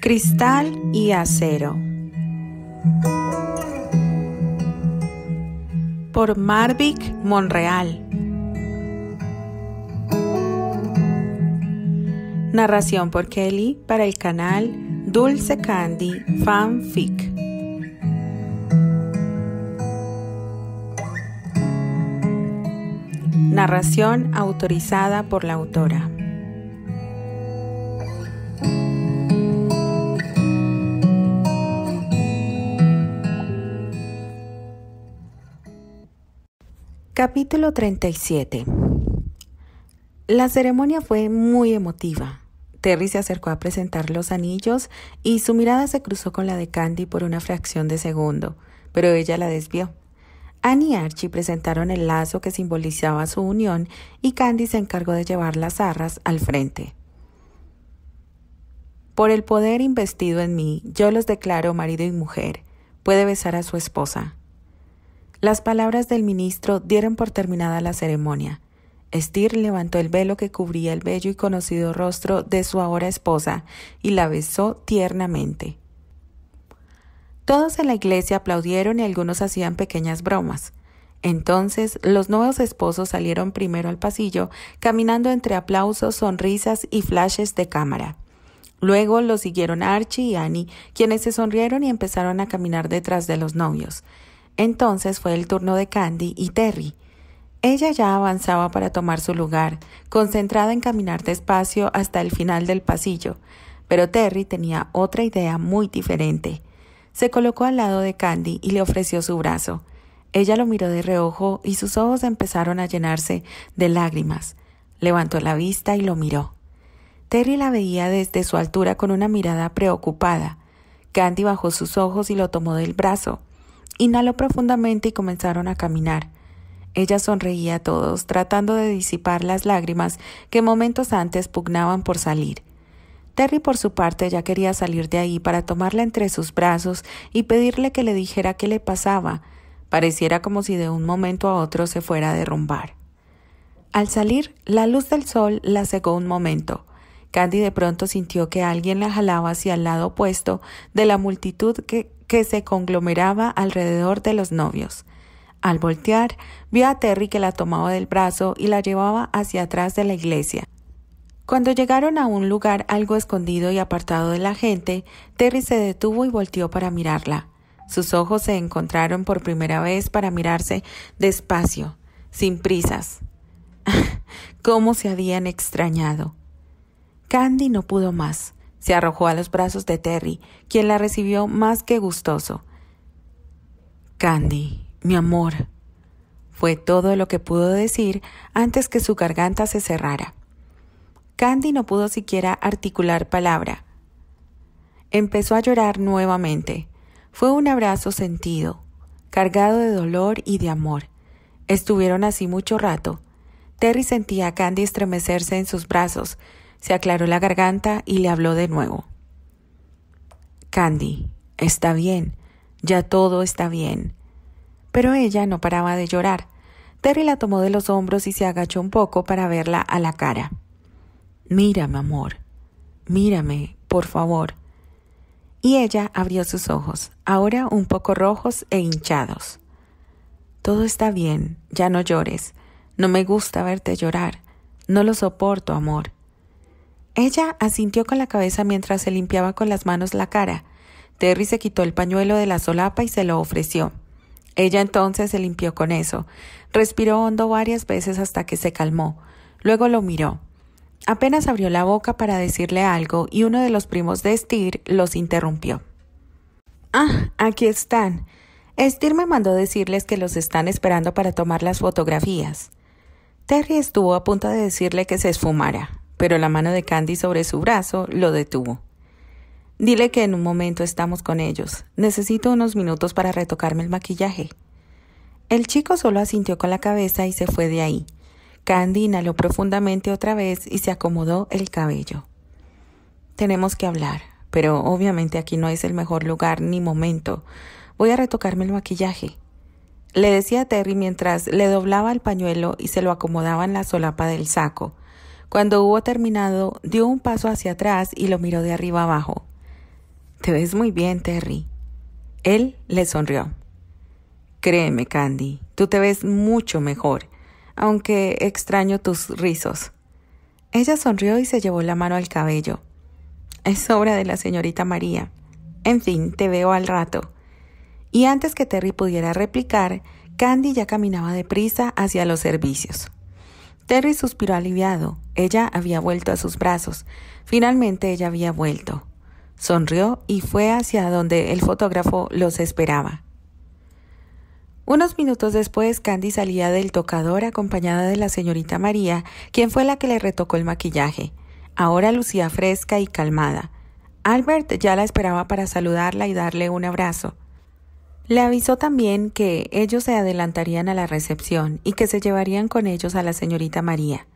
Cristal y acero. Por Marvic Monreal. Narración por Kelly para el canal Dulce Candy Fanfic. Narración autorizada por la autora. Capítulo 37 La ceremonia fue muy emotiva. Terry se acercó a presentar los anillos y su mirada se cruzó con la de Candy por una fracción de segundo, pero ella la desvió. Annie y Archie presentaron el lazo que simbolizaba su unión y Candy se encargó de llevar las arras al frente. Por el poder investido en mí, yo los declaro marido y mujer. Puede besar a su esposa. Las palabras del ministro dieron por terminada la ceremonia. Steer levantó el velo que cubría el bello y conocido rostro de su ahora esposa y la besó tiernamente. Todos en la iglesia aplaudieron y algunos hacían pequeñas bromas. Entonces los nuevos esposos salieron primero al pasillo, caminando entre aplausos, sonrisas y flashes de cámara. Luego los siguieron Archie y Annie, quienes se sonrieron y empezaron a caminar detrás de los novios. Entonces fue el turno de Candy y Terry. Ella ya avanzaba para tomar su lugar, concentrada en caminar despacio hasta el final del pasillo, pero Terry tenía otra idea muy diferente. Se colocó al lado de Candy y le ofreció su brazo. Ella lo miró de reojo y sus ojos empezaron a llenarse de lágrimas. Levantó la vista y lo miró. Terry la veía desde su altura con una mirada preocupada. Candy bajó sus ojos y lo tomó del brazo. Inhaló profundamente y comenzaron a caminar. Ella sonreía a todos, tratando de disipar las lágrimas que momentos antes pugnaban por salir. Terry por su parte ya quería salir de ahí para tomarla entre sus brazos y pedirle que le dijera qué le pasaba. Pareciera como si de un momento a otro se fuera a derrumbar. Al salir, la luz del sol la cegó un momento. Candy de pronto sintió que alguien la jalaba hacia el lado opuesto de la multitud que, que se conglomeraba alrededor de los novios. Al voltear, vio a Terry que la tomaba del brazo y la llevaba hacia atrás de la iglesia. Cuando llegaron a un lugar algo escondido y apartado de la gente, Terry se detuvo y volteó para mirarla. Sus ojos se encontraron por primera vez para mirarse despacio, sin prisas. ¿Cómo se habían extrañado? Candy no pudo más. Se arrojó a los brazos de Terry, quien la recibió más que gustoso. Candy, mi amor, fue todo lo que pudo decir antes que su garganta se cerrara. Candy no pudo siquiera articular palabra. Empezó a llorar nuevamente. Fue un abrazo sentido, cargado de dolor y de amor. Estuvieron así mucho rato. Terry sentía a Candy estremecerse en sus brazos, se aclaró la garganta y le habló de nuevo. Candy, está bien, ya todo está bien pero ella no paraba de llorar. Terry la tomó de los hombros y se agachó un poco para verla a la cara. Mírame, amor. Mírame, por favor. Y ella abrió sus ojos, ahora un poco rojos e hinchados. Todo está bien, ya no llores. No me gusta verte llorar. No lo soporto, amor. Ella asintió con la cabeza mientras se limpiaba con las manos la cara. Terry se quitó el pañuelo de la solapa y se lo ofreció. Ella entonces se limpió con eso. Respiró hondo varias veces hasta que se calmó. Luego lo miró. Apenas abrió la boca para decirle algo y uno de los primos de Steer los interrumpió. Ah, aquí están. Steer me mandó decirles que los están esperando para tomar las fotografías. Terry estuvo a punto de decirle que se esfumara, pero la mano de Candy sobre su brazo lo detuvo. Dile que en un momento estamos con ellos. Necesito unos minutos para retocarme el maquillaje. El chico solo asintió con la cabeza y se fue de ahí. Candy inhaló profundamente otra vez y se acomodó el cabello. Tenemos que hablar, pero obviamente aquí no es el mejor lugar ni momento. Voy a retocarme el maquillaje. Le decía a Terry mientras le doblaba el pañuelo y se lo acomodaba en la solapa del saco. Cuando hubo terminado, dio un paso hacia atrás y lo miró de arriba abajo. Te ves muy bien, Terry. Él le sonrió. Créeme, Candy, tú te ves mucho mejor, aunque extraño tus rizos. Ella sonrió y se llevó la mano al cabello. Es obra de la señorita María. En fin, te veo al rato. Y antes que Terry pudiera replicar, Candy ya caminaba deprisa hacia los servicios. Terry suspiró aliviado. Ella había vuelto a sus brazos. Finalmente ella había vuelto. Sonrió y fue hacia donde el fotógrafo los esperaba. Unos minutos después, Candy salía del tocador acompañada de la señorita María, quien fue la que le retocó el maquillaje. Ahora lucía fresca y calmada. Albert ya la esperaba para saludarla y darle un abrazo. Le avisó también que ellos se adelantarían a la recepción y que se llevarían con ellos a la señorita María.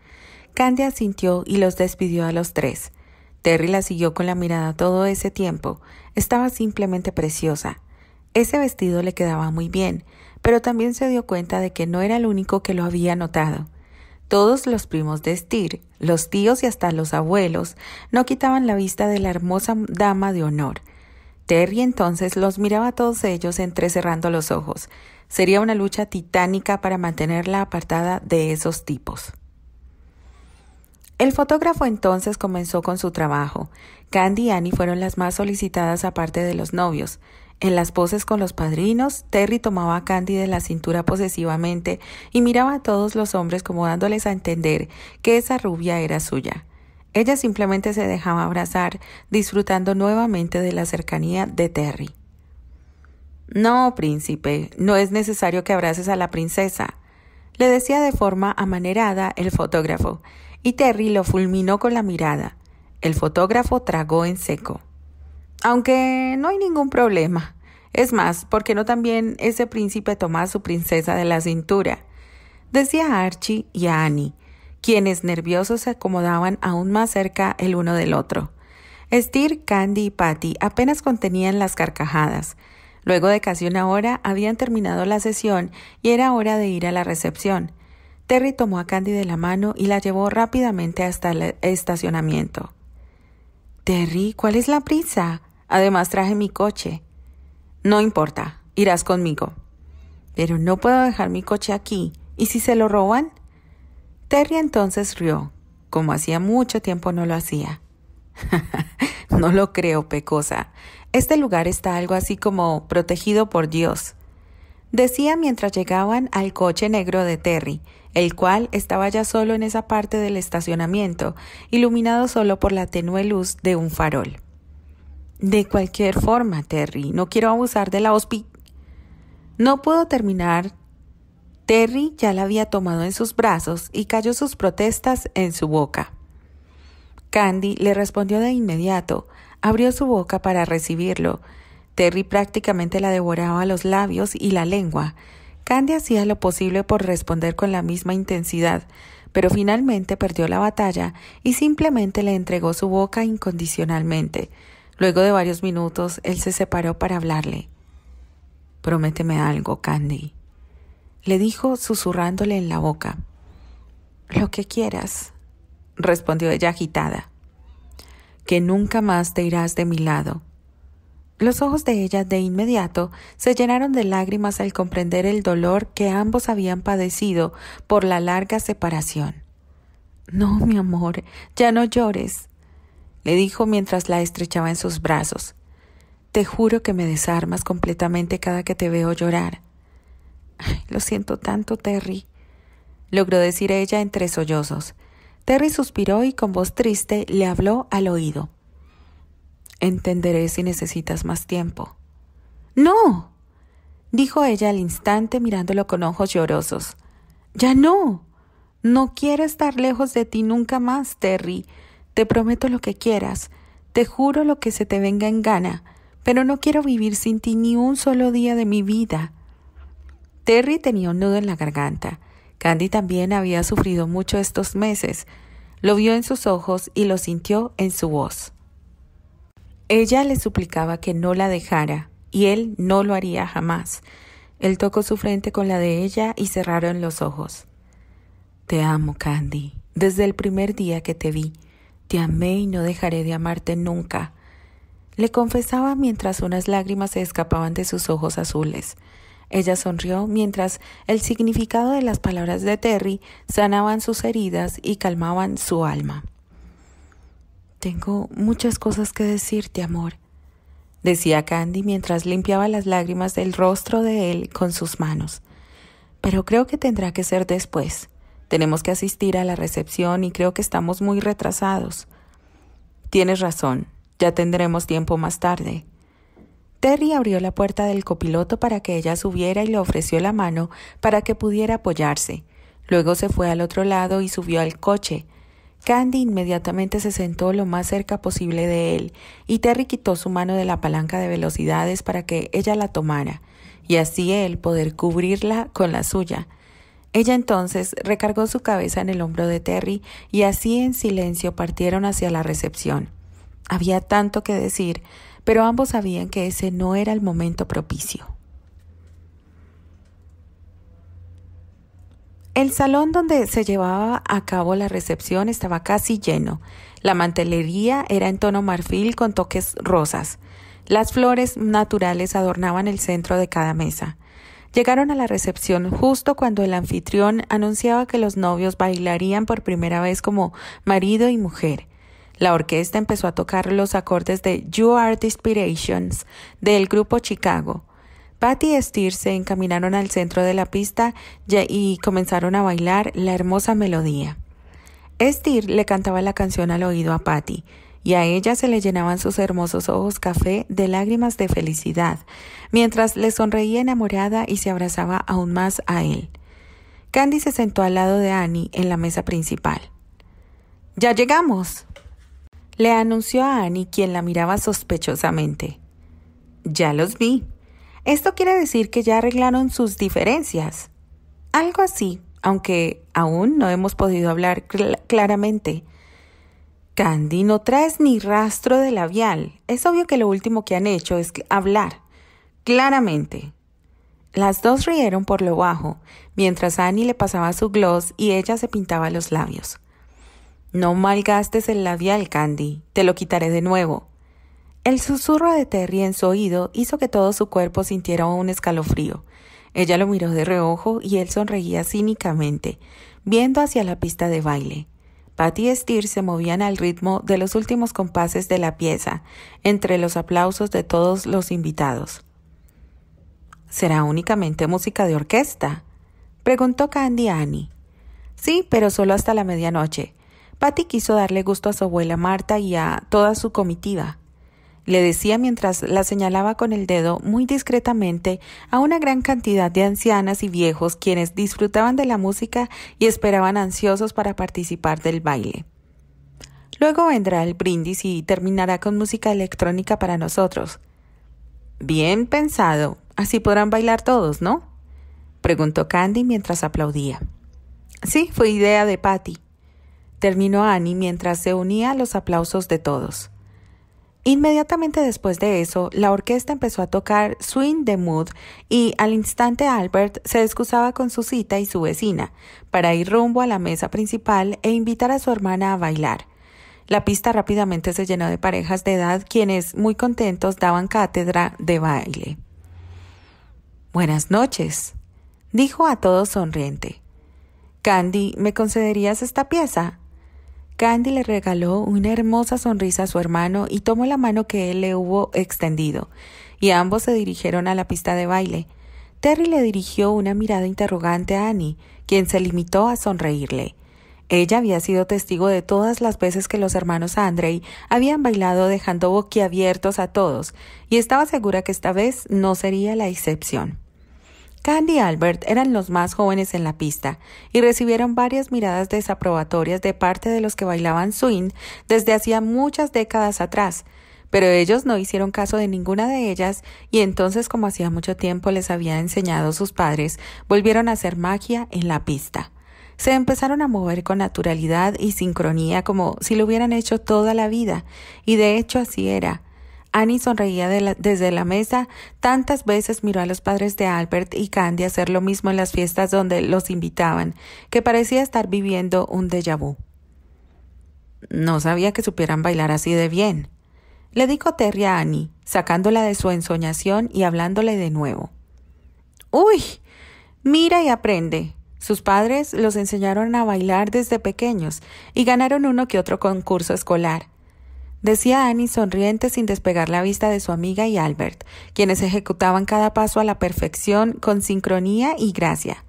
Candy asintió y los despidió a los tres. Terry la siguió con la mirada todo ese tiempo. Estaba simplemente preciosa. Ese vestido le quedaba muy bien, pero también se dio cuenta de que no era el único que lo había notado. Todos los primos de Stir, los tíos y hasta los abuelos, no quitaban la vista de la hermosa dama de honor. Terry entonces los miraba a todos ellos entrecerrando los ojos. Sería una lucha titánica para mantenerla apartada de esos tipos. El fotógrafo entonces comenzó con su trabajo. Candy y Annie fueron las más solicitadas aparte de los novios. En las poses con los padrinos, Terry tomaba a Candy de la cintura posesivamente y miraba a todos los hombres como dándoles a entender que esa rubia era suya. Ella simplemente se dejaba abrazar, disfrutando nuevamente de la cercanía de Terry. No, príncipe, no es necesario que abraces a la princesa, le decía de forma amanerada el fotógrafo, y Terry lo fulminó con la mirada. El fotógrafo tragó en seco. Aunque no hay ningún problema. Es más, ¿por qué no también ese príncipe toma a su princesa de la cintura? Decía Archie y a Annie, quienes nerviosos se acomodaban aún más cerca el uno del otro. Steer, Candy y Patty apenas contenían las carcajadas. Luego de casi una hora habían terminado la sesión y era hora de ir a la recepción. Terry tomó a Candy de la mano y la llevó rápidamente hasta el estacionamiento. Terry, ¿cuál es la prisa? Además traje mi coche. No importa, irás conmigo. Pero no puedo dejar mi coche aquí. ¿Y si se lo roban? Terry entonces rió, como hacía mucho tiempo no lo hacía. no lo creo, Pecosa. Este lugar está algo así como protegido por Dios. Decía mientras llegaban al coche negro de Terry, el cual estaba ya solo en esa parte del estacionamiento, iluminado solo por la tenue luz de un farol. De cualquier forma, Terry, no quiero abusar de la hospi. No pudo terminar. Terry ya la había tomado en sus brazos y cayó sus protestas en su boca. Candy le respondió de inmediato, abrió su boca para recibirlo. Terry prácticamente la devoraba los labios y la lengua, Candy hacía lo posible por responder con la misma intensidad, pero finalmente perdió la batalla y simplemente le entregó su boca incondicionalmente. Luego de varios minutos, él se separó para hablarle. Prométeme algo, Candy. Le dijo susurrándole en la boca. Lo que quieras, respondió ella agitada. Que nunca más te irás de mi lado, los ojos de ella de inmediato se llenaron de lágrimas al comprender el dolor que ambos habían padecido por la larga separación. No, mi amor, ya no llores, le dijo mientras la estrechaba en sus brazos. Te juro que me desarmas completamente cada que te veo llorar. Ay, lo siento tanto, Terry, logró decir ella entre sollozos. Terry suspiró y con voz triste le habló al oído. Entenderé si necesitas más tiempo. No, dijo ella al instante mirándolo con ojos llorosos. Ya no. No quiero estar lejos de ti nunca más, Terry. Te prometo lo que quieras. Te juro lo que se te venga en gana. Pero no quiero vivir sin ti ni un solo día de mi vida. Terry tenía un nudo en la garganta. Candy también había sufrido mucho estos meses. Lo vio en sus ojos y lo sintió en su voz. Ella le suplicaba que no la dejara, y él no lo haría jamás. Él tocó su frente con la de ella y cerraron los ojos. Te amo, Candy. Desde el primer día que te vi, te amé y no dejaré de amarte nunca. Le confesaba mientras unas lágrimas se escapaban de sus ojos azules. Ella sonrió mientras el significado de las palabras de Terry sanaban sus heridas y calmaban su alma. Tengo muchas cosas que decirte, amor, decía Candy mientras limpiaba las lágrimas del rostro de él con sus manos. Pero creo que tendrá que ser después. Tenemos que asistir a la recepción y creo que estamos muy retrasados. Tienes razón, ya tendremos tiempo más tarde. Terry abrió la puerta del copiloto para que ella subiera y le ofreció la mano para que pudiera apoyarse. Luego se fue al otro lado y subió al coche, Candy inmediatamente se sentó lo más cerca posible de él, y Terry quitó su mano de la palanca de velocidades para que ella la tomara, y así él poder cubrirla con la suya. Ella entonces recargó su cabeza en el hombro de Terry y así en silencio partieron hacia la recepción. Había tanto que decir, pero ambos sabían que ese no era el momento propicio. El salón donde se llevaba a cabo la recepción estaba casi lleno. La mantelería era en tono marfil con toques rosas. Las flores naturales adornaban el centro de cada mesa. Llegaron a la recepción justo cuando el anfitrión anunciaba que los novios bailarían por primera vez como marido y mujer. La orquesta empezó a tocar los acordes de You Are the Inspirations del grupo Chicago. Patty y Steer se encaminaron al centro de la pista y comenzaron a bailar la hermosa melodía. Steer le cantaba la canción al oído a Patty, y a ella se le llenaban sus hermosos ojos café de lágrimas de felicidad, mientras le sonreía enamorada y se abrazaba aún más a él. Candy se sentó al lado de Annie en la mesa principal. ¡Ya llegamos! le anunció a Annie, quien la miraba sospechosamente. Ya los vi, esto quiere decir que ya arreglaron sus diferencias. Algo así, aunque aún no hemos podido hablar claramente. Candy, no traes ni rastro de labial. Es obvio que lo último que han hecho es hablar. Claramente. Las dos rieron por lo bajo, mientras Annie le pasaba su gloss y ella se pintaba los labios. No malgastes el labial, Candy. Te lo quitaré de nuevo. El susurro de Terry en su oído hizo que todo su cuerpo sintiera un escalofrío. Ella lo miró de reojo y él sonreía cínicamente, viendo hacia la pista de baile. Patty y Steer se movían al ritmo de los últimos compases de la pieza, entre los aplausos de todos los invitados. ¿Será únicamente música de orquesta? preguntó Candy a Annie. Sí, pero solo hasta la medianoche. Patty quiso darle gusto a su abuela Marta y a toda su comitiva le decía mientras la señalaba con el dedo muy discretamente a una gran cantidad de ancianas y viejos quienes disfrutaban de la música y esperaban ansiosos para participar del baile. Luego vendrá el brindis y terminará con música electrónica para nosotros. Bien pensado, así podrán bailar todos, ¿no? preguntó Candy mientras aplaudía. Sí, fue idea de Patty, terminó Annie mientras se unía a los aplausos de todos. Inmediatamente después de eso, la orquesta empezó a tocar Swing the Mood y al instante Albert se excusaba con su cita y su vecina para ir rumbo a la mesa principal e invitar a su hermana a bailar. La pista rápidamente se llenó de parejas de edad quienes, muy contentos, daban cátedra de baile. Buenas noches, dijo a todos sonriente. Candy, ¿me concederías esta pieza? Candy le regaló una hermosa sonrisa a su hermano y tomó la mano que él le hubo extendido, y ambos se dirigieron a la pista de baile. Terry le dirigió una mirada interrogante a Annie, quien se limitó a sonreírle. Ella había sido testigo de todas las veces que los hermanos Andrei habían bailado dejando boquiabiertos a todos, y estaba segura que esta vez no sería la excepción. Candy y Albert eran los más jóvenes en la pista y recibieron varias miradas desaprobatorias de parte de los que bailaban swing desde hacía muchas décadas atrás, pero ellos no hicieron caso de ninguna de ellas y entonces como hacía mucho tiempo les había enseñado sus padres, volvieron a hacer magia en la pista. Se empezaron a mover con naturalidad y sincronía como si lo hubieran hecho toda la vida, y de hecho así era. Annie sonreía desde la mesa. Tantas veces miró a los padres de Albert y Candy hacer lo mismo en las fiestas donde los invitaban, que parecía estar viviendo un déjà vu. No sabía que supieran bailar así de bien. Le dijo Terry a Annie, sacándola de su ensoñación y hablándole de nuevo. ¡Uy! Mira y aprende. Sus padres los enseñaron a bailar desde pequeños y ganaron uno que otro concurso escolar decía Annie sonriente sin despegar la vista de su amiga y Albert, quienes ejecutaban cada paso a la perfección con sincronía y gracia.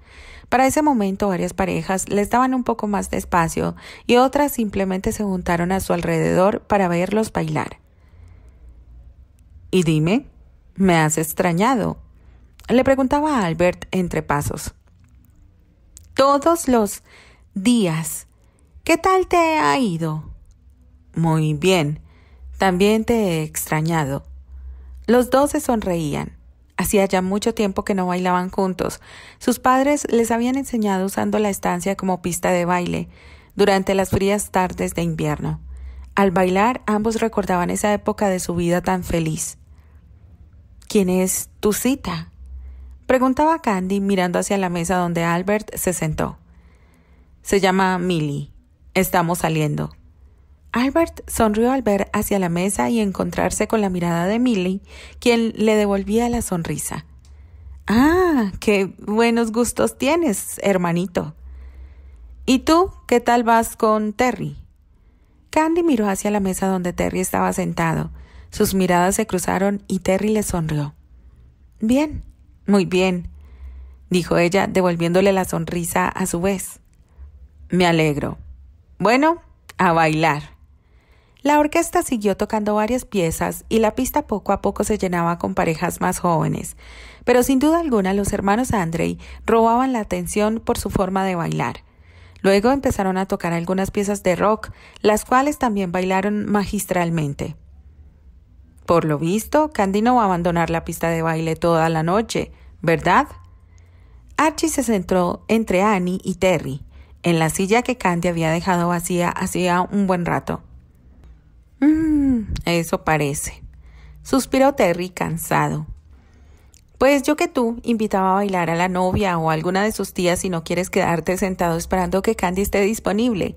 Para ese momento varias parejas les daban un poco más de espacio y otras simplemente se juntaron a su alrededor para verlos bailar. Y dime, ¿me has extrañado? Le preguntaba Albert entre pasos. Todos los días. ¿Qué tal te ha ido? Muy bien. También te he extrañado. Los dos se sonreían. Hacía ya mucho tiempo que no bailaban juntos. Sus padres les habían enseñado usando la estancia como pista de baile durante las frías tardes de invierno. Al bailar ambos recordaban esa época de su vida tan feliz. ¿Quién es tu cita? preguntaba Candy mirando hacia la mesa donde Albert se sentó. Se llama Millie. Estamos saliendo. Albert sonrió al ver hacia la mesa y encontrarse con la mirada de Millie, quien le devolvía la sonrisa. Ah, qué buenos gustos tienes, hermanito. ¿Y tú qué tal vas con Terry? Candy miró hacia la mesa donde Terry estaba sentado. Sus miradas se cruzaron y Terry le sonrió. Bien, muy bien, dijo ella, devolviéndole la sonrisa a su vez. Me alegro. Bueno, a bailar. La orquesta siguió tocando varias piezas y la pista poco a poco se llenaba con parejas más jóvenes, pero sin duda alguna los hermanos Andrei robaban la atención por su forma de bailar. Luego empezaron a tocar algunas piezas de rock, las cuales también bailaron magistralmente. Por lo visto, Candy no va a abandonar la pista de baile toda la noche, ¿verdad? Archie se centró entre Annie y Terry, en la silla que Candy había dejado vacía hacía un buen rato. Mmm, eso parece. Suspiró Terry cansado. Pues yo que tú invitaba a bailar a la novia o a alguna de sus tías si no quieres quedarte sentado esperando que Candy esté disponible.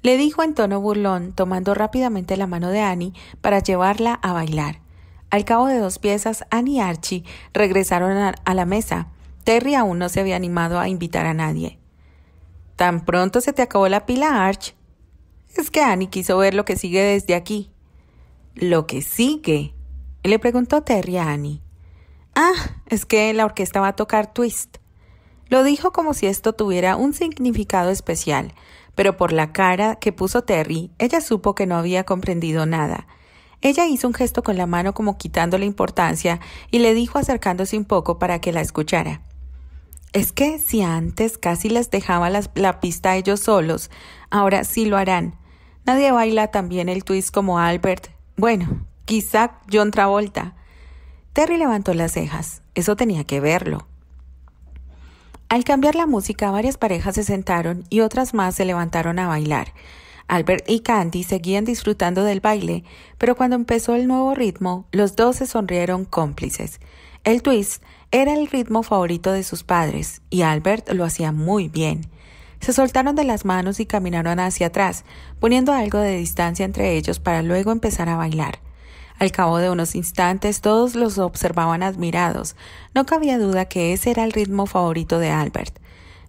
Le dijo en tono burlón, tomando rápidamente la mano de Annie para llevarla a bailar. Al cabo de dos piezas, Annie y Archie regresaron a la mesa. Terry aún no se había animado a invitar a nadie. ¿Tan pronto se te acabó la pila, Arch? Es que Annie quiso ver lo que sigue desde aquí. ¿Lo que sigue? Le preguntó Terry a Annie. Ah, es que la orquesta va a tocar Twist. Lo dijo como si esto tuviera un significado especial, pero por la cara que puso Terry, ella supo que no había comprendido nada. Ella hizo un gesto con la mano como quitándole importancia y le dijo acercándose un poco para que la escuchara. Es que si antes casi les dejaba la pista a ellos solos, ahora sí lo harán. Nadie baila tan bien el twist como Albert. Bueno, quizá John Travolta. Terry levantó las cejas. Eso tenía que verlo. Al cambiar la música, varias parejas se sentaron y otras más se levantaron a bailar. Albert y Candy seguían disfrutando del baile, pero cuando empezó el nuevo ritmo, los dos se sonrieron cómplices. El twist era el ritmo favorito de sus padres, y Albert lo hacía muy bien se soltaron de las manos y caminaron hacia atrás, poniendo algo de distancia entre ellos para luego empezar a bailar. Al cabo de unos instantes todos los observaban admirados. No cabía duda que ese era el ritmo favorito de Albert.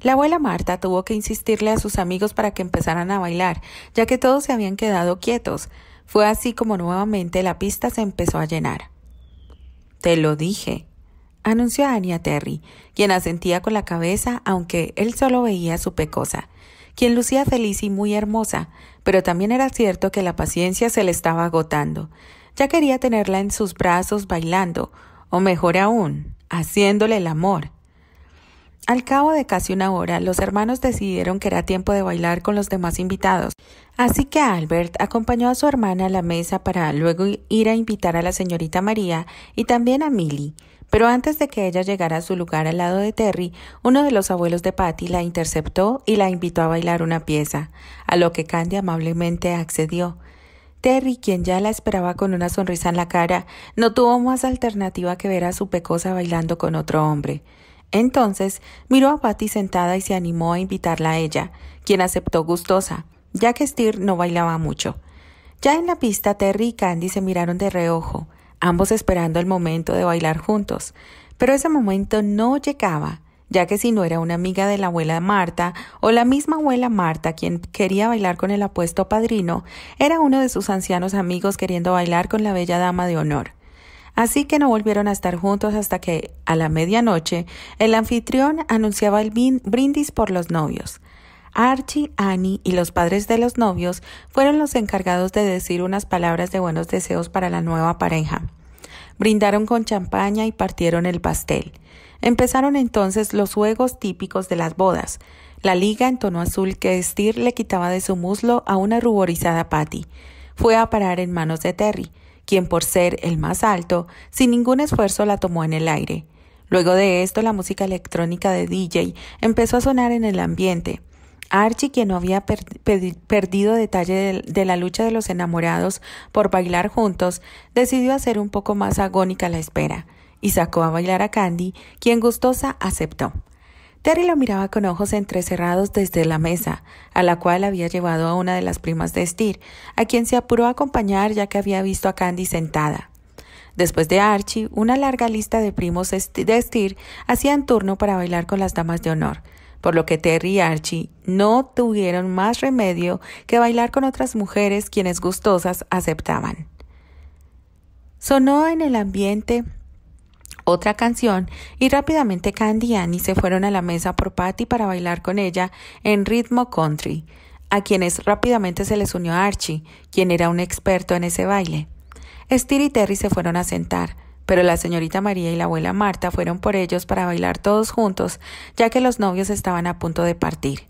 La abuela Marta tuvo que insistirle a sus amigos para que empezaran a bailar, ya que todos se habían quedado quietos. Fue así como nuevamente la pista se empezó a llenar. Te lo dije, anunció a Anya Terry, quien asentía con la cabeza aunque él solo veía su pecosa, quien lucía feliz y muy hermosa, pero también era cierto que la paciencia se le estaba agotando. Ya quería tenerla en sus brazos bailando, o mejor aún, haciéndole el amor. Al cabo de casi una hora, los hermanos decidieron que era tiempo de bailar con los demás invitados, así que Albert acompañó a su hermana a la mesa para luego ir a invitar a la señorita María y también a Milly. Pero antes de que ella llegara a su lugar al lado de Terry, uno de los abuelos de Patty la interceptó y la invitó a bailar una pieza, a lo que Candy amablemente accedió. Terry, quien ya la esperaba con una sonrisa en la cara, no tuvo más alternativa que ver a su pecosa bailando con otro hombre. Entonces miró a Patty sentada y se animó a invitarla a ella, quien aceptó gustosa, ya que Steer no bailaba mucho. Ya en la pista, Terry y Candy se miraron de reojo ambos esperando el momento de bailar juntos. Pero ese momento no llegaba, ya que si no era una amiga de la abuela Marta o la misma abuela Marta quien quería bailar con el apuesto padrino, era uno de sus ancianos amigos queriendo bailar con la bella dama de honor. Así que no volvieron a estar juntos hasta que, a la medianoche, el anfitrión anunciaba el brindis por los novios. Archie, Annie y los padres de los novios fueron los encargados de decir unas palabras de buenos deseos para la nueva pareja. Brindaron con champaña y partieron el pastel. Empezaron entonces los juegos típicos de las bodas. La liga en tono azul que Steer le quitaba de su muslo a una ruborizada Patty fue a parar en manos de Terry, quien por ser el más alto, sin ningún esfuerzo la tomó en el aire. Luego de esto, la música electrónica de DJ empezó a sonar en el ambiente. Archie, quien no había perdido detalle de, la lucha de los enamorados por bailar juntos, decidió hacer un poco más agónica la espera y sacó a bailar a Candy, quien gustosa aceptó. Terry lo miraba con ojos entrecerrados desde la mesa, a la cual había llevado a una de las primas de Steer, a quien se apuró a acompañar ya que había visto a Candy sentada. Después de Archie, una larga lista de primos de Steer hacían turno para bailar con las damas de honor, por lo que Terry y Archie no tuvieron más remedio que bailar con otras mujeres quienes gustosas aceptaban. Sonó en el ambiente otra canción y rápidamente Candy y Annie se fueron a la mesa por Patty para bailar con ella en ritmo country, a quienes rápidamente se les unió Archie, quien era un experto en ese baile. Steer y Terry se fueron a sentar. Pero la señorita María y la abuela Marta fueron por ellos para bailar todos juntos, ya que los novios estaban a punto de partir.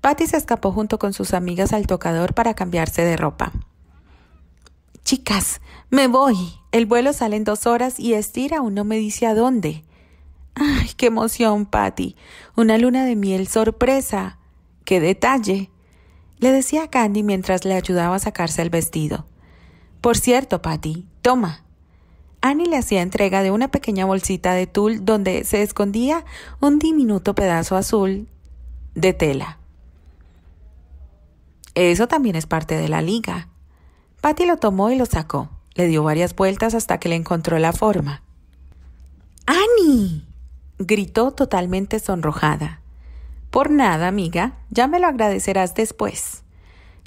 Patty se escapó junto con sus amigas al tocador para cambiarse de ropa. Chicas, me voy. El vuelo sale en dos horas y Estira aún no me dice a dónde. ¡Ay, qué emoción, Patty! Una luna de miel sorpresa. ¡Qué detalle! Le decía Candy mientras le ayudaba a sacarse el vestido. Por cierto, Patty, toma, Annie le hacía entrega de una pequeña bolsita de tul donde se escondía un diminuto pedazo azul de tela. Eso también es parte de la liga. Patty lo tomó y lo sacó. Le dio varias vueltas hasta que le encontró la forma. ¡Annie! gritó totalmente sonrojada. Por nada, amiga, ya me lo agradecerás después,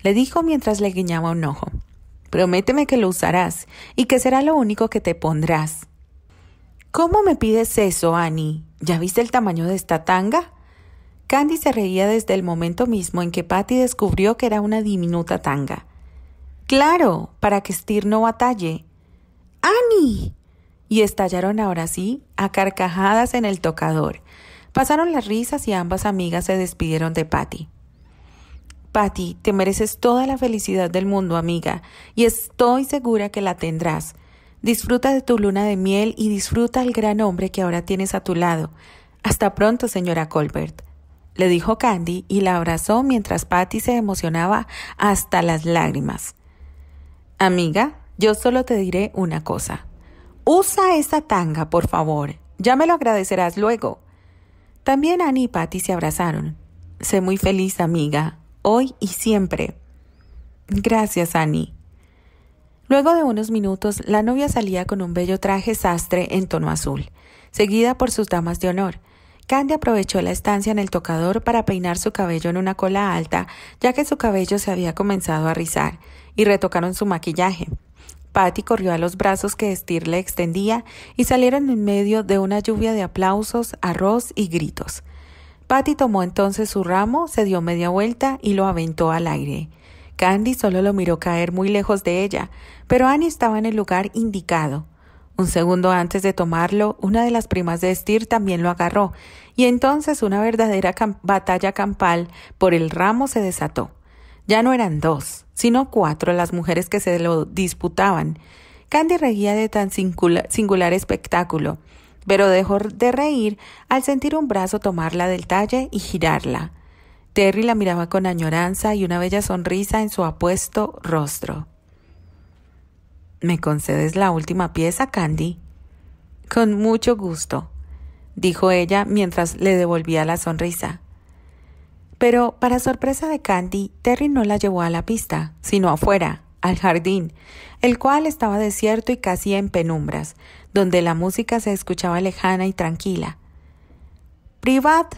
le dijo mientras le guiñaba un ojo. Prométeme que lo usarás y que será lo único que te pondrás. ¿Cómo me pides eso, Annie? ¿Ya viste el tamaño de esta tanga? Candy se reía desde el momento mismo en que Patty descubrió que era una diminuta tanga. Claro, para que Stir no batalle. ¡Annie! Y estallaron ahora sí a carcajadas en el tocador. Pasaron las risas y ambas amigas se despidieron de Patty. Patty, te mereces toda la felicidad del mundo, amiga, y estoy segura que la tendrás. Disfruta de tu luna de miel y disfruta el gran hombre que ahora tienes a tu lado. Hasta pronto, señora Colbert, le dijo Candy y la abrazó mientras Patty se emocionaba hasta las lágrimas. Amiga, yo solo te diré una cosa. Usa esa tanga, por favor. Ya me lo agradecerás luego. También Annie y Patty se abrazaron. Sé muy feliz, amiga, hoy y siempre. Gracias, Annie. Luego de unos minutos, la novia salía con un bello traje sastre en tono azul, seguida por sus damas de honor. Candy aprovechó la estancia en el tocador para peinar su cabello en una cola alta, ya que su cabello se había comenzado a rizar, y retocaron su maquillaje. Patty corrió a los brazos que Estir le extendía y salieron en medio de una lluvia de aplausos, arroz y gritos. Patty tomó entonces su ramo, se dio media vuelta y lo aventó al aire. Candy solo lo miró caer muy lejos de ella, pero Annie estaba en el lugar indicado. Un segundo antes de tomarlo, una de las primas de Estir también lo agarró, y entonces una verdadera batalla campal por el ramo se desató. Ya no eran dos, sino cuatro las mujeres que se lo disputaban. Candy reía de tan singular espectáculo, pero dejó de reír al sentir un brazo tomarla del talle y girarla. Terry la miraba con añoranza y una bella sonrisa en su apuesto rostro. ¿Me concedes la última pieza, Candy? Con mucho gusto, dijo ella mientras le devolvía la sonrisa. Pero, para sorpresa de Candy, Terry no la llevó a la pista, sino afuera, al jardín, el cual estaba desierto y casi en penumbras, donde la música se escuchaba lejana y tranquila. Privat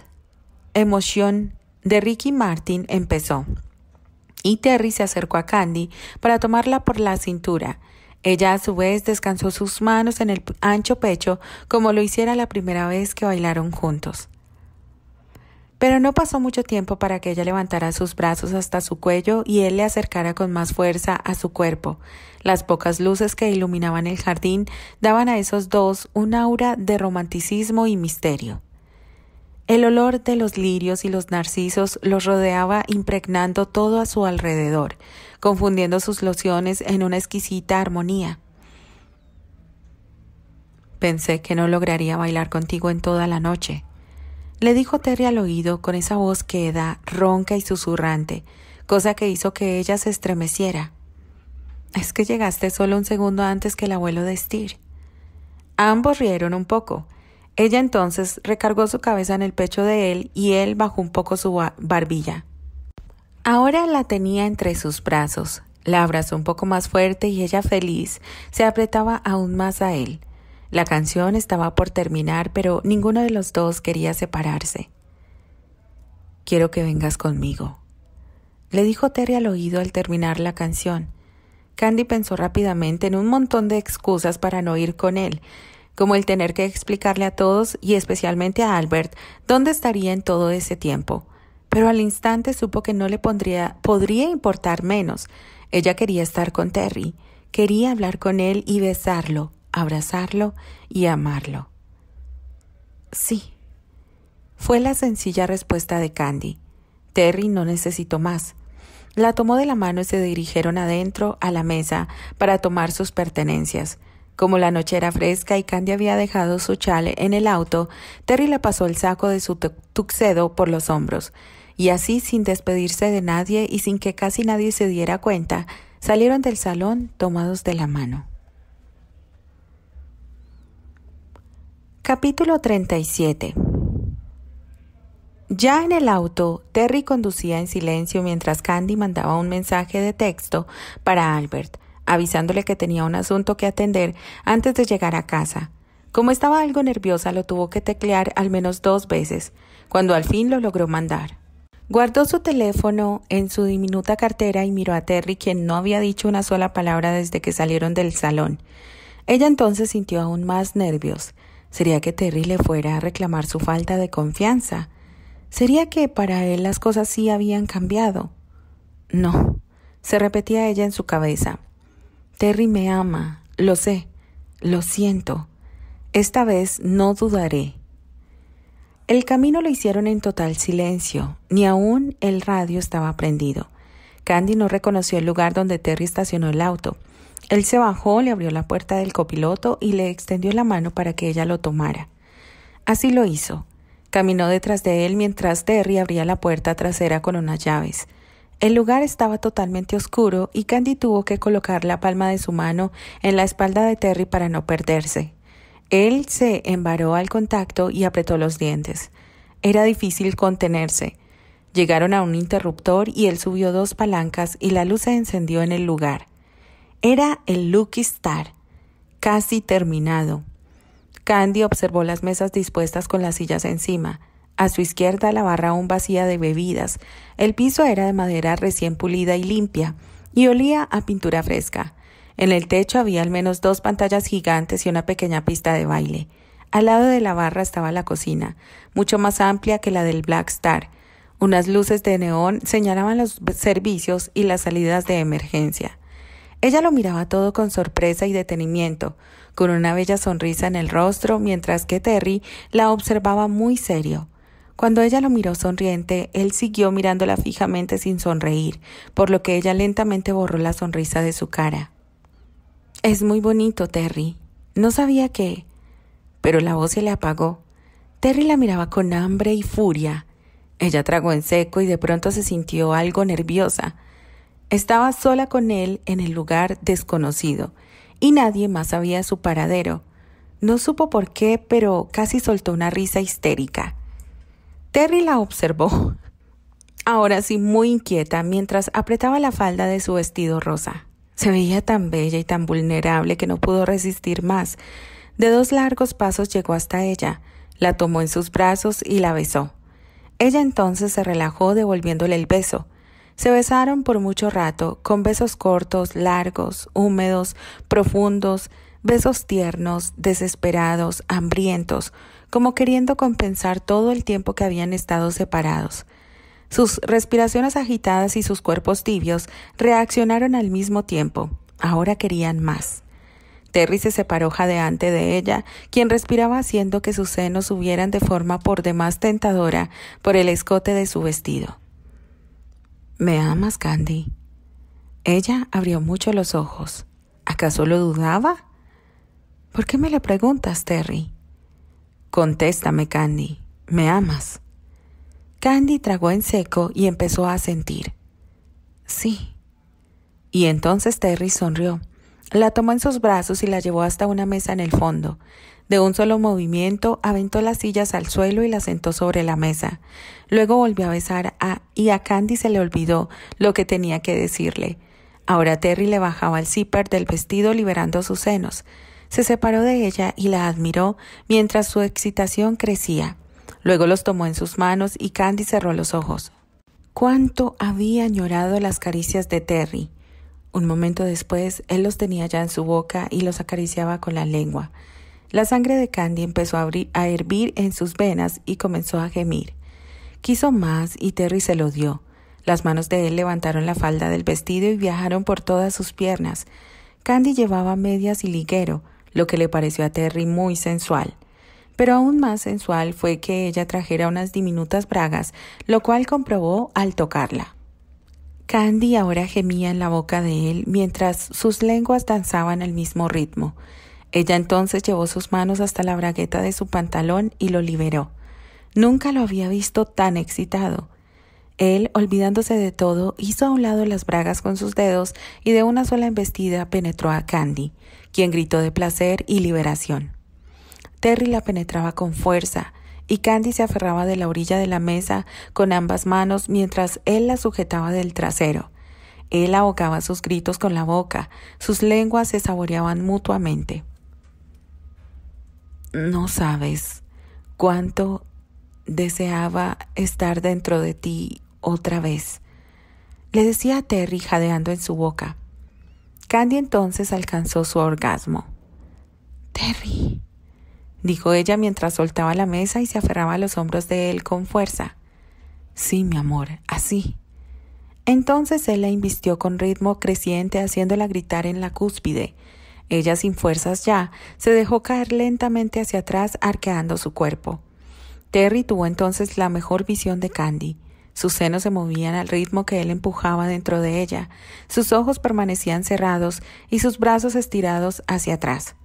Emoción de Ricky Martin empezó. Y Terry se acercó a Candy para tomarla por la cintura. Ella a su vez descansó sus manos en el ancho pecho como lo hiciera la primera vez que bailaron juntos. Pero no pasó mucho tiempo para que ella levantara sus brazos hasta su cuello y él le acercara con más fuerza a su cuerpo. Las pocas luces que iluminaban el jardín daban a esos dos un aura de romanticismo y misterio. El olor de los lirios y los narcisos los rodeaba impregnando todo a su alrededor, confundiendo sus lociones en una exquisita armonía. Pensé que no lograría bailar contigo en toda la noche. Le dijo Terry al oído con esa voz queda, ronca y susurrante, cosa que hizo que ella se estremeciera. Es que llegaste solo un segundo antes que el abuelo de Steer. Ambos rieron un poco. Ella entonces recargó su cabeza en el pecho de él y él bajó un poco su barbilla. Ahora la tenía entre sus brazos. La abrazó un poco más fuerte y ella feliz se apretaba aún más a él. La canción estaba por terminar, pero ninguno de los dos quería separarse. Quiero que vengas conmigo, le dijo Terry al oído al terminar la canción. Candy pensó rápidamente en un montón de excusas para no ir con él, como el tener que explicarle a todos y especialmente a Albert dónde estaría en todo ese tiempo. Pero al instante supo que no le pondría, podría importar menos. Ella quería estar con Terry, quería hablar con él y besarlo, abrazarlo y amarlo. Sí, fue la sencilla respuesta de Candy. Terry no necesitó más. La tomó de la mano y se dirigieron adentro a la mesa para tomar sus pertenencias. Como la noche era fresca y Candy había dejado su chale en el auto, Terry le pasó el saco de su tuxedo por los hombros, y así, sin despedirse de nadie y sin que casi nadie se diera cuenta, salieron del salón tomados de la mano. Capítulo 37 ya en el auto, Terry conducía en silencio mientras Candy mandaba un mensaje de texto para Albert, avisándole que tenía un asunto que atender antes de llegar a casa. Como estaba algo nerviosa, lo tuvo que teclear al menos dos veces, cuando al fin lo logró mandar. Guardó su teléfono en su diminuta cartera y miró a Terry, quien no había dicho una sola palabra desde que salieron del salón. Ella entonces sintió aún más nervios. ¿Sería que Terry le fuera a reclamar su falta de confianza? ¿Sería que para él las cosas sí habían cambiado? No, se repetía ella en su cabeza. Terry me ama, lo sé, lo siento. Esta vez no dudaré. El camino lo hicieron en total silencio, ni aún el radio estaba prendido. Candy no reconoció el lugar donde Terry estacionó el auto. Él se bajó, le abrió la puerta del copiloto y le extendió la mano para que ella lo tomara. Así lo hizo. Caminó detrás de él mientras Terry abría la puerta trasera con unas llaves. El lugar estaba totalmente oscuro y Candy tuvo que colocar la palma de su mano en la espalda de Terry para no perderse. Él se embaró al contacto y apretó los dientes. Era difícil contenerse. Llegaron a un interruptor y él subió dos palancas y la luz se encendió en el lugar. Era el Lucky Star, casi terminado. Candy observó las mesas dispuestas con las sillas encima. A su izquierda la barra aún vacía de bebidas. El piso era de madera recién pulida y limpia, y olía a pintura fresca. En el techo había al menos dos pantallas gigantes y una pequeña pista de baile. Al lado de la barra estaba la cocina, mucho más amplia que la del Black Star. Unas luces de neón señalaban los servicios y las salidas de emergencia. Ella lo miraba todo con sorpresa y detenimiento, con una bella sonrisa en el rostro, mientras que Terry la observaba muy serio. Cuando ella lo miró sonriente, él siguió mirándola fijamente sin sonreír, por lo que ella lentamente borró la sonrisa de su cara. Es muy bonito, Terry. No sabía qué. Pero la voz se le apagó. Terry la miraba con hambre y furia. Ella tragó en seco y de pronto se sintió algo nerviosa. Estaba sola con él en el lugar desconocido, y nadie más sabía su paradero. No supo por qué, pero casi soltó una risa histérica. Terry la observó, ahora sí muy inquieta, mientras apretaba la falda de su vestido rosa. Se veía tan bella y tan vulnerable que no pudo resistir más. De dos largos pasos llegó hasta ella, la tomó en sus brazos y la besó. Ella entonces se relajó devolviéndole el beso. Se besaron por mucho rato, con besos cortos, largos, húmedos, profundos, besos tiernos, desesperados, hambrientos, como queriendo compensar todo el tiempo que habían estado separados. Sus respiraciones agitadas y sus cuerpos tibios reaccionaron al mismo tiempo. Ahora querían más. Terry se separó jadeante de ella, quien respiraba haciendo que sus senos subieran de forma por demás tentadora por el escote de su vestido. ¿Me amas, Candy. Ella abrió mucho los ojos. ¿Acaso lo dudaba? ¿Por qué me lo preguntas, Terry? Contéstame, Candy. ¿Me amas? Candy tragó en seco y empezó a sentir. Sí. Y entonces Terry sonrió. La tomó en sus brazos y la llevó hasta una mesa en el fondo. De un solo movimiento, aventó las sillas al suelo y las sentó sobre la mesa. Luego volvió a besar a... y a Candy se le olvidó lo que tenía que decirle. Ahora Terry le bajaba el zipper del vestido liberando sus senos. Se separó de ella y la admiró mientras su excitación crecía. Luego los tomó en sus manos y Candy cerró los ojos. Cuánto había añorado las caricias de Terry. Un momento después, él los tenía ya en su boca y los acariciaba con la lengua. La sangre de Candy empezó a, hervir en sus venas y comenzó a gemir. Quiso más y Terry se lo dio. Las manos de él levantaron la falda del vestido y viajaron por todas sus piernas. Candy llevaba medias y liguero, lo que le pareció a Terry muy sensual. Pero aún más sensual fue que ella trajera unas diminutas bragas, lo cual comprobó al tocarla. Candy ahora gemía en la boca de él mientras sus lenguas danzaban al mismo ritmo. Ella entonces llevó sus manos hasta la bragueta de su pantalón y lo liberó. Nunca lo había visto tan excitado. Él, olvidándose de todo, hizo a un lado las bragas con sus dedos y de una sola embestida penetró a Candy, quien gritó de placer y liberación. Terry la penetraba con fuerza, y Candy se aferraba de la orilla de la mesa con ambas manos mientras él la sujetaba del trasero. Él ahogaba sus gritos con la boca, sus lenguas se saboreaban mutuamente. No sabes cuánto deseaba estar dentro de ti otra vez. Le decía Terry jadeando en su boca. Candy entonces alcanzó su orgasmo. Terry, dijo ella mientras soltaba la mesa y se aferraba a los hombros de él con fuerza. Sí, mi amor, así. Entonces él la invistió con ritmo creciente haciéndola gritar en la cúspide ella, sin fuerzas ya, se dejó caer lentamente hacia atrás, arqueando su cuerpo. Terry tuvo entonces la mejor visión de Candy. Sus senos se movían al ritmo que él empujaba dentro de ella, sus ojos permanecían cerrados y sus brazos estirados hacia atrás.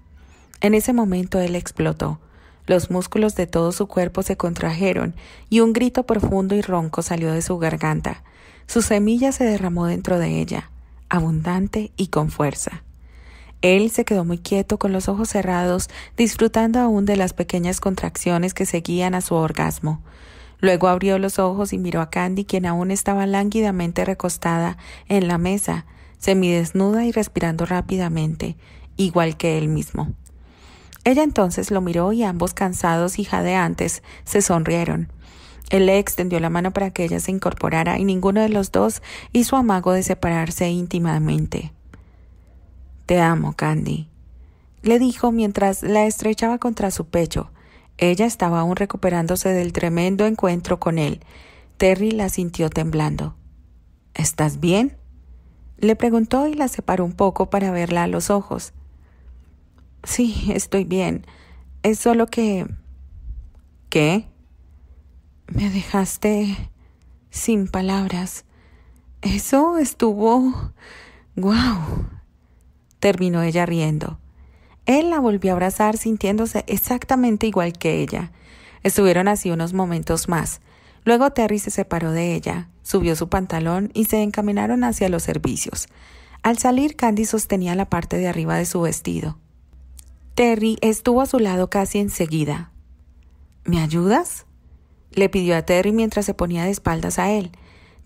En ese momento él explotó. Los músculos de todo su cuerpo se contrajeron y un grito profundo y ronco salió de su garganta. Su semilla se derramó dentro de ella, abundante y con fuerza. Él se quedó muy quieto con los ojos cerrados, disfrutando aún de las pequeñas contracciones que seguían a su orgasmo. Luego abrió los ojos y miró a Candy, quien aún estaba lánguidamente recostada en la mesa, semidesnuda y respirando rápidamente, igual que él mismo. Ella entonces lo miró y ambos cansados y jadeantes se sonrieron. Él le extendió la mano para que ella se incorporara y ninguno de los dos hizo amago de separarse íntimamente. Te amo, Candy, le dijo mientras la estrechaba contra su pecho. Ella estaba aún recuperándose del tremendo encuentro con él. Terry la sintió temblando. ¿Estás bien? Le preguntó y la separó un poco para verla a los ojos. Sí, estoy bien. Es solo que... ¿Qué? Me dejaste sin palabras. Eso estuvo... ¡Guau! terminó ella riendo. Él la volvió a abrazar sintiéndose exactamente igual que ella. Estuvieron así unos momentos más. Luego Terry se separó de ella, subió su pantalón y se encaminaron hacia los servicios. Al salir, Candy sostenía la parte de arriba de su vestido. Terry estuvo a su lado casi enseguida. ¿Me ayudas? le pidió a Terry mientras se ponía de espaldas a él.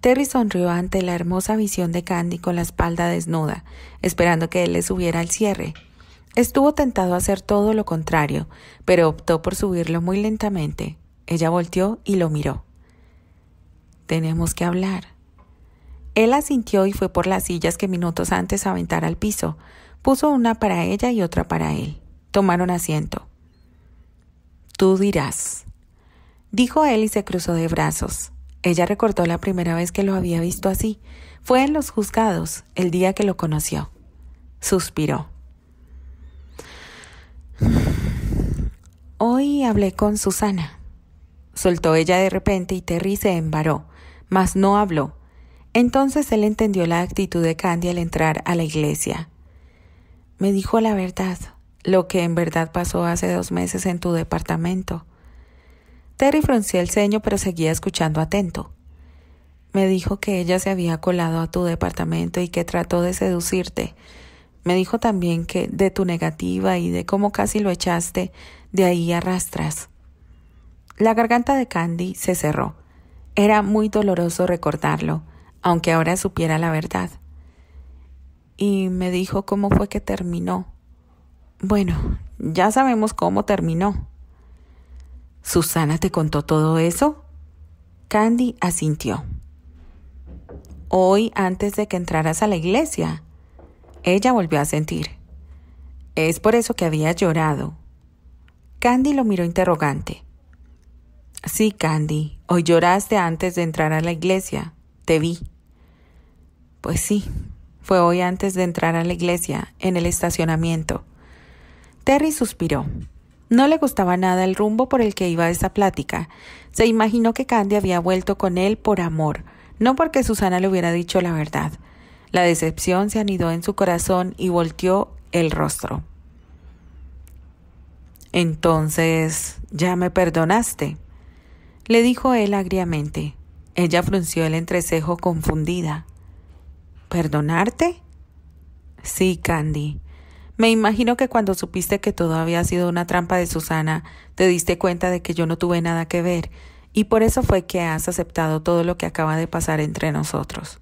Terry sonrió ante la hermosa visión de Candy con la espalda desnuda, esperando que él le subiera al cierre. Estuvo tentado a hacer todo lo contrario, pero optó por subirlo muy lentamente. Ella volteó y lo miró. Tenemos que hablar. Él asintió y fue por las sillas que minutos antes aventara al piso. Puso una para ella y otra para él. Tomaron asiento. Tú dirás. Dijo él y se cruzó de brazos. Ella recordó la primera vez que lo había visto así. Fue en los juzgados, el día que lo conoció. Suspiró. Hoy hablé con Susana. Soltó ella de repente y Terry se embaró, mas no habló. Entonces él entendió la actitud de Candy al entrar a la iglesia. Me dijo la verdad, lo que en verdad pasó hace dos meses en tu departamento. Terry frunció el ceño pero seguía escuchando atento. Me dijo que ella se había colado a tu departamento y que trató de seducirte. Me dijo también que de tu negativa y de cómo casi lo echaste, de ahí arrastras. La garganta de Candy se cerró. Era muy doloroso recordarlo, aunque ahora supiera la verdad. Y me dijo cómo fue que terminó. Bueno, ya sabemos cómo terminó. ¿Susana te contó todo eso? Candy asintió. Hoy antes de que entraras a la iglesia. Ella volvió a sentir. Es por eso que había llorado. Candy lo miró interrogante. Sí, Candy, hoy lloraste antes de entrar a la iglesia. Te vi. Pues sí, fue hoy antes de entrar a la iglesia, en el estacionamiento. Terry suspiró. No le gustaba nada el rumbo por el que iba esa plática. Se imaginó que Candy había vuelto con él por amor, no porque Susana le hubiera dicho la verdad. La decepción se anidó en su corazón y volteó el rostro. Entonces, ¿ya me perdonaste? le dijo él agriamente. Ella frunció el entrecejo confundida. ¿Perdonarte? Sí, Candy. Me imagino que cuando supiste que todo había sido una trampa de Susana, te diste cuenta de que yo no tuve nada que ver, y por eso fue que has aceptado todo lo que acaba de pasar entre nosotros.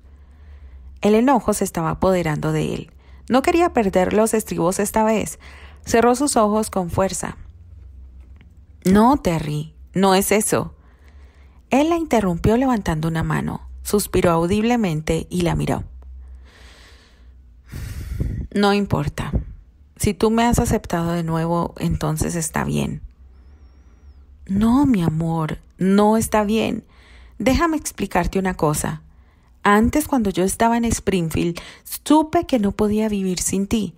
El enojo se estaba apoderando de él. No quería perder los estribos esta vez. Cerró sus ojos con fuerza. No, Terry, no es eso. Él la interrumpió levantando una mano, suspiró audiblemente y la miró. No importa, si tú me has aceptado de nuevo, entonces está bien. No, mi amor, no está bien. Déjame explicarte una cosa. Antes, cuando yo estaba en Springfield, supe que no podía vivir sin ti.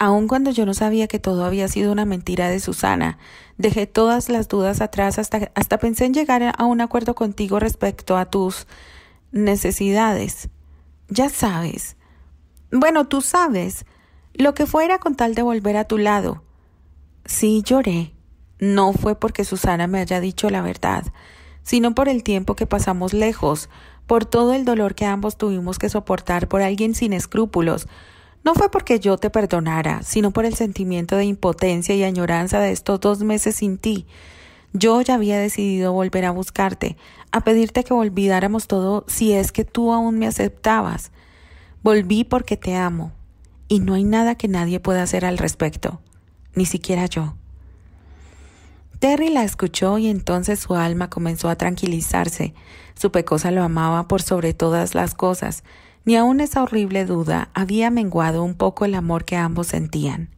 Aun cuando yo no sabía que todo había sido una mentira de Susana, dejé todas las dudas atrás hasta, hasta pensé en llegar a un acuerdo contigo respecto a tus necesidades. Ya sabes. Bueno, tú sabes lo que fuera con tal de volver a tu lado. Sí lloré. No fue porque Susana me haya dicho la verdad, sino por el tiempo que pasamos lejos, por todo el dolor que ambos tuvimos que soportar por alguien sin escrúpulos. No fue porque yo te perdonara, sino por el sentimiento de impotencia y añoranza de estos dos meses sin ti. Yo ya había decidido volver a buscarte, a pedirte que olvidáramos todo si es que tú aún me aceptabas. Volví porque te amo, y no hay nada que nadie pueda hacer al respecto, ni siquiera yo. Terry la escuchó y entonces su alma comenzó a tranquilizarse. Su pecosa lo amaba por sobre todas las cosas. Ni aun esa horrible duda había menguado un poco el amor que ambos sentían.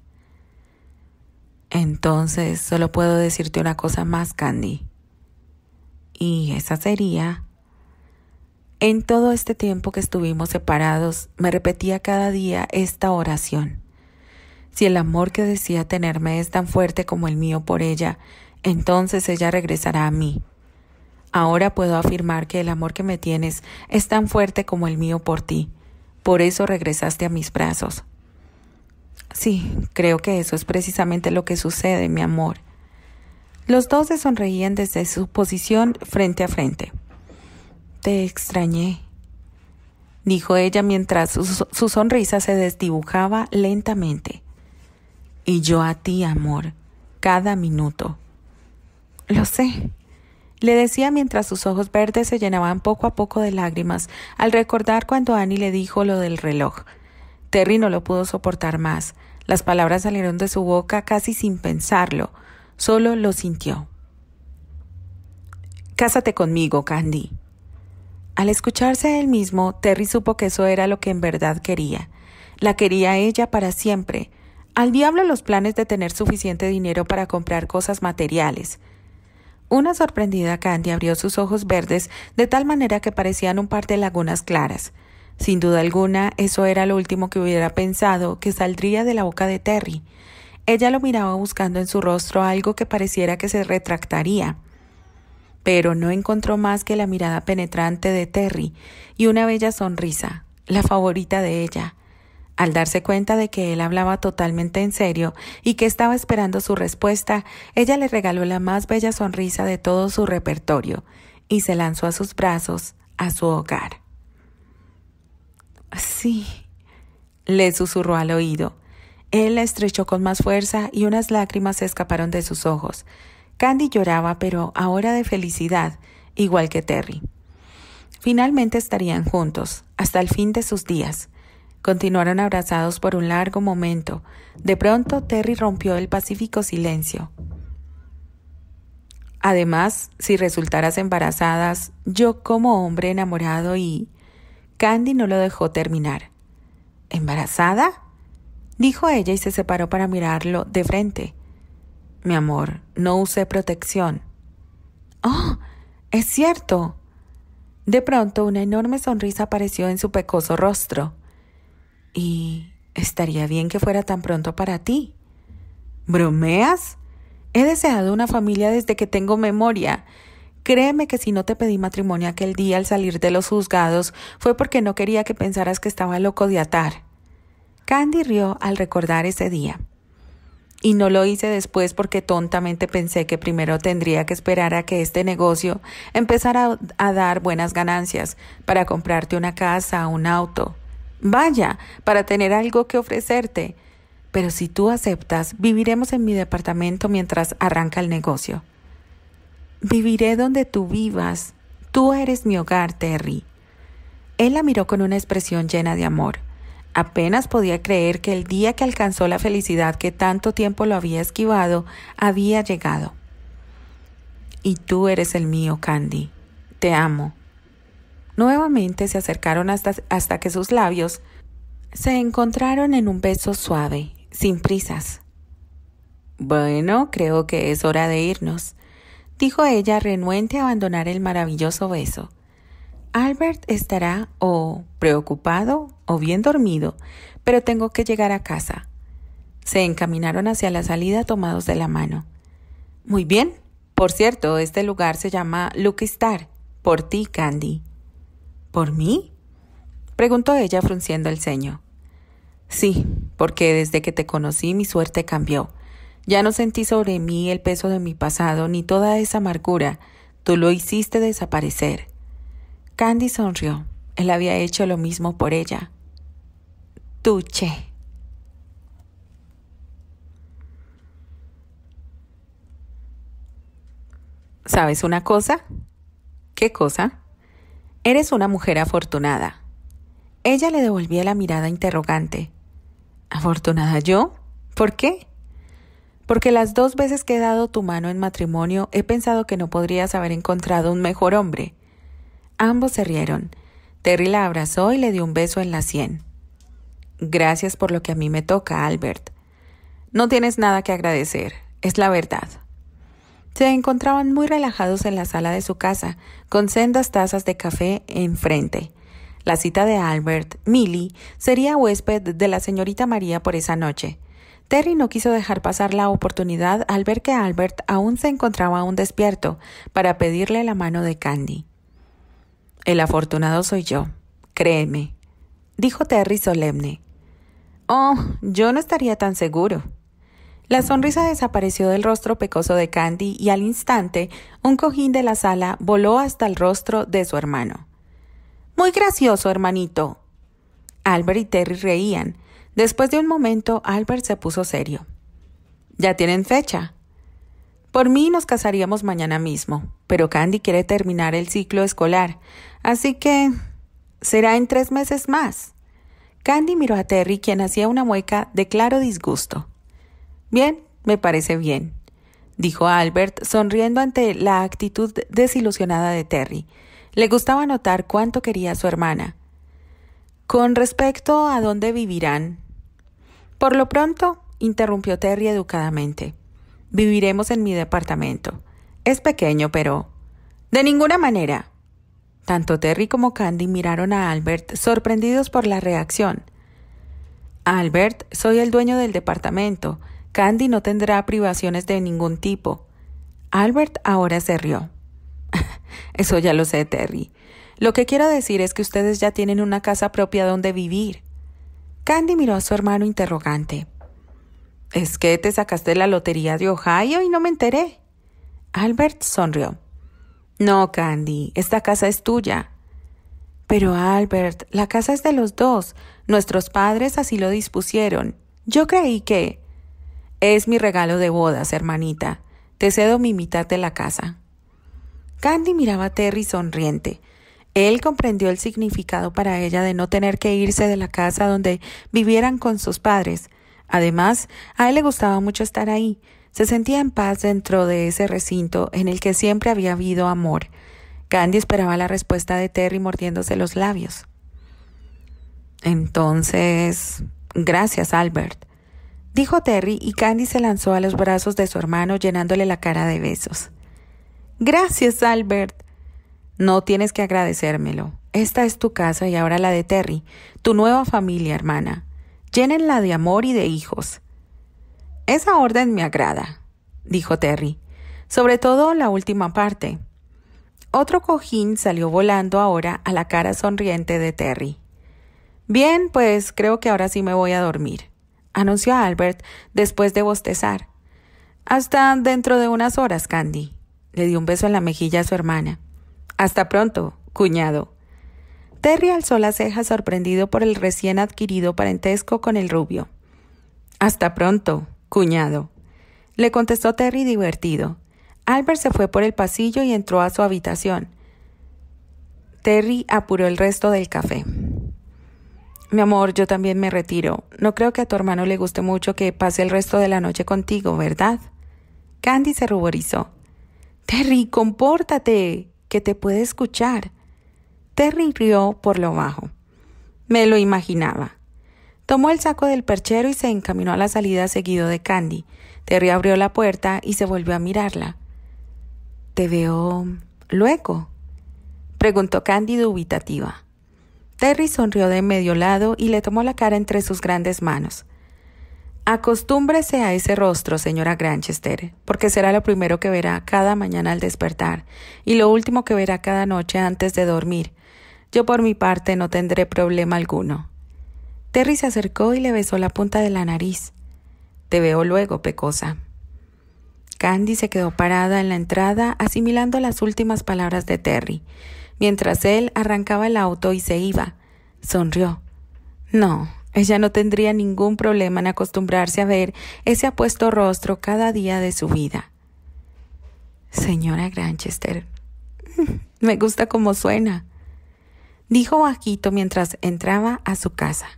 Entonces solo puedo decirte una cosa más, Candy. Y esa sería en todo este tiempo que estuvimos separados, me repetía cada día esta oración. Si el amor que decía tenerme es tan fuerte como el mío por ella, entonces ella regresará a mí. Ahora puedo afirmar que el amor que me tienes es tan fuerte como el mío por ti. Por eso regresaste a mis brazos. Sí, creo que eso es precisamente lo que sucede, mi amor. Los dos se sonreían desde su posición frente a frente. Te extrañé, dijo ella mientras su, sonrisa se desdibujaba lentamente. Y yo a ti, amor, cada minuto. Lo sé, le decía mientras sus ojos verdes se llenaban poco a poco de lágrimas al recordar cuando Annie le dijo lo del reloj. Terry no lo pudo soportar más. Las palabras salieron de su boca casi sin pensarlo, solo lo sintió. Cásate conmigo, Candy, al escucharse a él mismo, Terry supo que eso era lo que en verdad quería. La quería ella para siempre. Al diablo los planes de tener suficiente dinero para comprar cosas materiales. Una sorprendida Candy abrió sus ojos verdes de tal manera que parecían un par de lagunas claras. Sin duda alguna, eso era lo último que hubiera pensado que saldría de la boca de Terry. Ella lo miraba buscando en su rostro algo que pareciera que se retractaría pero no encontró más que la mirada penetrante de Terry y una bella sonrisa, la favorita de ella. Al darse cuenta de que él hablaba totalmente en serio y que estaba esperando su respuesta, ella le regaló la más bella sonrisa de todo su repertorio y se lanzó a sus brazos, a su hogar. Sí, le susurró al oído. Él la estrechó con más fuerza y unas lágrimas se escaparon de sus ojos, Candy lloraba, pero ahora de felicidad, igual que Terry. Finalmente estarían juntos, hasta el fin de sus días. Continuaron abrazados por un largo momento. De pronto, Terry rompió el pacífico silencio. Además, si resultaras embarazadas, yo como hombre enamorado y... Candy no lo dejó terminar. ¿Embarazada? dijo ella y se separó para mirarlo de frente. Mi amor, no usé protección. ¡Oh! Es cierto. De pronto una enorme sonrisa apareció en su pecoso rostro. Y estaría bien que fuera tan pronto para ti. ¿Bromeas? He deseado una familia desde que tengo memoria. Créeme que si no te pedí matrimonio aquel día al salir de los juzgados fue porque no quería que pensaras que estaba loco de atar. Candy rió al recordar ese día y no lo hice después porque tontamente pensé que primero tendría que esperar a que este negocio empezara a, dar buenas ganancias para comprarte una casa, un auto. Vaya, para tener algo que ofrecerte. Pero si tú aceptas, viviremos en mi departamento mientras arranca el negocio. Viviré donde tú vivas. Tú eres mi hogar, Terry. Él la miró con una expresión llena de amor. Apenas podía creer que el día que alcanzó la felicidad que tanto tiempo lo había esquivado había llegado. Y tú eres el mío, Candy. Te amo. Nuevamente se acercaron hasta, hasta que sus labios se encontraron en un beso suave, sin prisas. Bueno, creo que es hora de irnos, dijo ella renuente a abandonar el maravilloso beso. Albert estará o preocupado o bien dormido, pero tengo que llegar a casa. Se encaminaron hacia la salida tomados de la mano. Muy bien. Por cierto, este lugar se llama Lucky Star. Por ti, Candy. ¿Por mí? preguntó ella frunciendo el ceño. Sí, porque desde que te conocí mi suerte cambió. Ya no sentí sobre mí el peso de mi pasado ni toda esa amargura. Tú lo hiciste desaparecer. Candy sonrió. Él había hecho lo mismo por ella. Tuche. ¿Sabes una cosa? ¿Qué cosa? Eres una mujer afortunada. Ella le devolvía la mirada interrogante. ¿Afortunada yo? ¿Por qué? Porque las dos veces que he dado tu mano en matrimonio he pensado que no podrías haber encontrado un mejor hombre. Ambos se rieron. Terry la abrazó y le dio un beso en la sien. Gracias por lo que a mí me toca, Albert. No tienes nada que agradecer, es la verdad. Se encontraban muy relajados en la sala de su casa, con sendas tazas de café enfrente. La cita de Albert, Millie, sería huésped de la señorita María por esa noche. Terry no quiso dejar pasar la oportunidad al ver que Albert aún se encontraba aún despierto para pedirle la mano de Candy. El afortunado soy yo, créeme, dijo Terry solemne. Oh, yo no estaría tan seguro. La sonrisa desapareció del rostro pecoso de Candy y al instante un cojín de la sala voló hasta el rostro de su hermano. Muy gracioso, hermanito. Albert y Terry reían. Después de un momento, Albert se puso serio. ¿Ya tienen fecha? Por mí nos casaríamos mañana mismo, pero Candy quiere terminar el ciclo escolar, Así que será en tres meses más. Candy miró a Terry, quien hacía una mueca de claro disgusto. Bien, me parece bien, dijo Albert, sonriendo ante la actitud desilusionada de Terry. Le gustaba notar cuánto quería a su hermana. Con respecto a dónde vivirán. Por lo pronto, interrumpió Terry educadamente. Viviremos en mi departamento. Es pequeño, pero... De ninguna manera. Tanto Terry como Candy miraron a Albert sorprendidos por la reacción. Albert, soy el dueño del departamento. Candy no tendrá privaciones de ningún tipo. Albert ahora se rió. Eso ya lo sé, Terry. Lo que quiero decir es que ustedes ya tienen una casa propia donde vivir. Candy miró a su hermano interrogante. ¿Es que te sacaste la lotería de Ohio y no me enteré? Albert sonrió. No, Candy, esta casa es tuya. Pero Albert, la casa es de los dos. Nuestros padres así lo dispusieron. Yo creí que... Es mi regalo de bodas, hermanita. Te cedo mi mitad de la casa. Candy miraba a Terry sonriente. Él comprendió el significado para ella de no tener que irse de la casa donde vivieran con sus padres. Además, a él le gustaba mucho estar ahí, se sentía en paz dentro de ese recinto en el que siempre había habido amor. Candy esperaba la respuesta de Terry mordiéndose los labios. Entonces, gracias, Albert, dijo Terry y Candy se lanzó a los brazos de su hermano llenándole la cara de besos. Gracias, Albert. No tienes que agradecérmelo. Esta es tu casa y ahora la de Terry, tu nueva familia, hermana. Llénenla de amor y de hijos. Esa orden me agrada, dijo Terry, sobre todo la última parte. Otro cojín salió volando ahora a la cara sonriente de Terry. Bien, pues creo que ahora sí me voy a dormir, anunció Albert después de bostezar. Hasta dentro de unas horas, Candy. Le dio un beso en la mejilla a su hermana. Hasta pronto, cuñado. Terry alzó las cejas sorprendido por el recién adquirido parentesco con el rubio. Hasta pronto, Cuñado. Le contestó Terry divertido. Albert se fue por el pasillo y entró a su habitación. Terry apuró el resto del café. Mi amor, yo también me retiro. No creo que a tu hermano le guste mucho que pase el resto de la noche contigo, ¿verdad? Candy se ruborizó. Terry, compórtate, que te puede escuchar. Terry rió por lo bajo. Me lo imaginaba. Tomó el saco del perchero y se encaminó a la salida seguido de Candy. Terry abrió la puerta y se volvió a mirarla. Te veo luego, preguntó Candy dubitativa. Terry sonrió de medio lado y le tomó la cara entre sus grandes manos. Acostúmbrese a ese rostro, señora Granchester, porque será lo primero que verá cada mañana al despertar y lo último que verá cada noche antes de dormir. Yo por mi parte no tendré problema alguno. Terry se acercó y le besó la punta de la nariz. Te veo luego, pecosa. Candy se quedó parada en la entrada asimilando las últimas palabras de Terry, mientras él arrancaba el auto y se iba. Sonrió. No, ella no tendría ningún problema en acostumbrarse a ver ese apuesto rostro cada día de su vida. Señora Granchester, me gusta cómo suena, dijo bajito mientras entraba a su casa.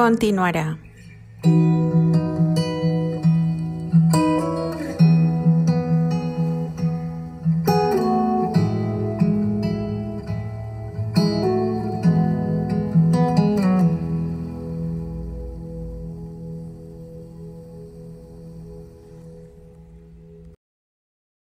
continuará.